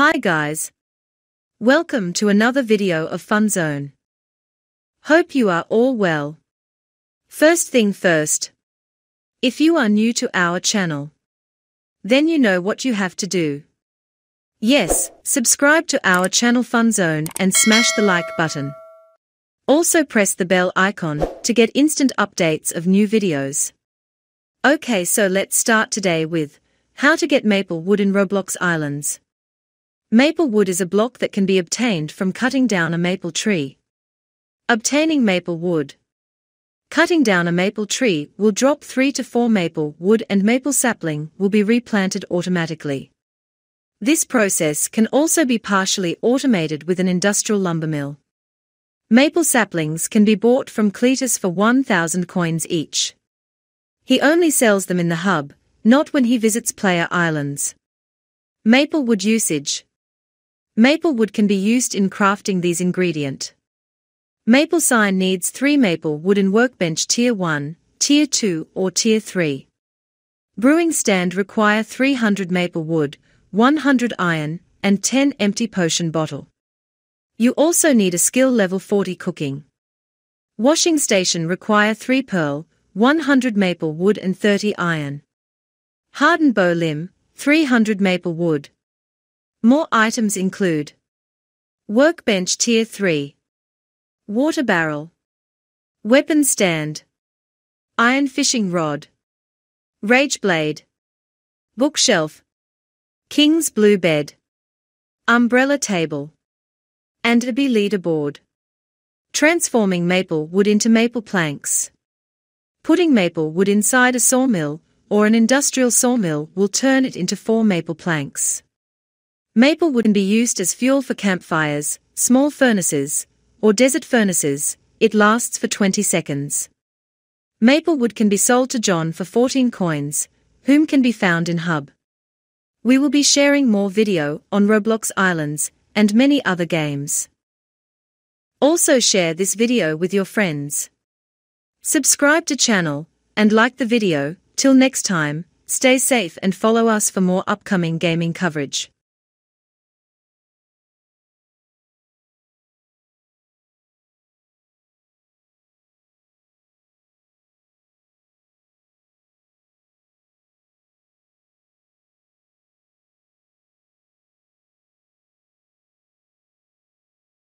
Hi guys. Welcome to another video of Funzone. Hope you are all well. First thing first. If you are new to our channel, then you know what you have to do. Yes, subscribe to our channel Funzone and smash the like button. Also press the bell icon to get instant updates of new videos. Okay so let's start today with how to get maple wood in Roblox Islands. Maple wood is a block that can be obtained from cutting down a maple tree. Obtaining maple wood. Cutting down a maple tree will drop 3 to 4 maple wood and maple sapling will be replanted automatically. This process can also be partially automated with an industrial lumber mill. Maple saplings can be bought from Cletus for 1,000 coins each. He only sells them in the hub, not when he visits Player Islands. Maple wood usage Maple wood can be used in crafting these ingredient. Maple sign needs 3 maple wooden workbench tier 1, tier 2 or tier 3. Brewing stand require 300 maple wood, 100 iron and 10 empty potion bottle. You also need a skill level 40 cooking. Washing station require 3 pearl, 100 maple wood and 30 iron. Hardened bow limb, 300 maple wood, more items include Workbench Tier 3 Water Barrel Weapon Stand Iron Fishing Rod Rage Blade Bookshelf King's Blue Bed Umbrella Table and a B leaderboard. Transforming maple wood into maple planks. Putting maple wood inside a sawmill or an industrial sawmill will turn it into four maple planks. Maple wood can be used as fuel for campfires, small furnaces, or desert furnaces, it lasts for 20 seconds. Maple wood can be sold to John for 14 coins, whom can be found in Hub. We will be sharing more video on Roblox Islands and many other games. Also share this video with your friends. Subscribe to channel and like the video. Till next time, stay safe and follow us for more upcoming gaming coverage.